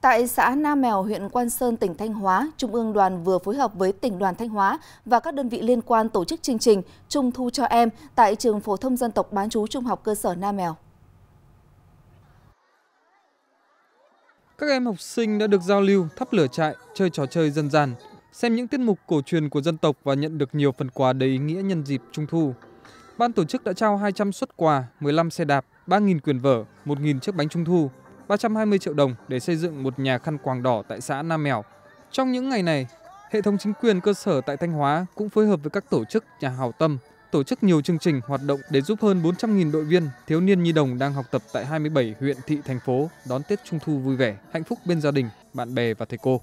Tại xã Nam Mèo, huyện Quan Sơn, tỉnh Thanh Hóa, Trung ương đoàn vừa phối hợp với tỉnh đoàn Thanh Hóa và các đơn vị liên quan tổ chức chương trình Trung thu cho em tại trường phổ thông dân tộc bán chú trung học cơ sở Nam Mèo. Các em học sinh đã được giao lưu, thắp lửa trại, chơi trò chơi dân gian, xem những tiết mục cổ truyền của dân tộc và nhận được nhiều phần quà đầy ý nghĩa nhân dịp Trung thu. Ban tổ chức đã trao 200 xuất quà, 15 xe đạp, 3.000 quyền vở, 1.000 chiếc bánh trung thu ba trăm hai mươi triệu đồng để xây dựng một nhà khăn quàng đỏ tại xã Nam Mèo. Trong những ngày này, hệ thống chính quyền cơ sở tại Thanh Hóa cũng phối hợp với các tổ chức nhà hào tâm tổ chức nhiều chương trình hoạt động để giúp hơn bốn trăm 000 đội viên, thiếu niên nhi đồng đang học tập tại hai mươi bảy huyện thị thành phố đón Tết Trung thu vui vẻ, hạnh phúc bên gia đình, bạn bè và thầy cô.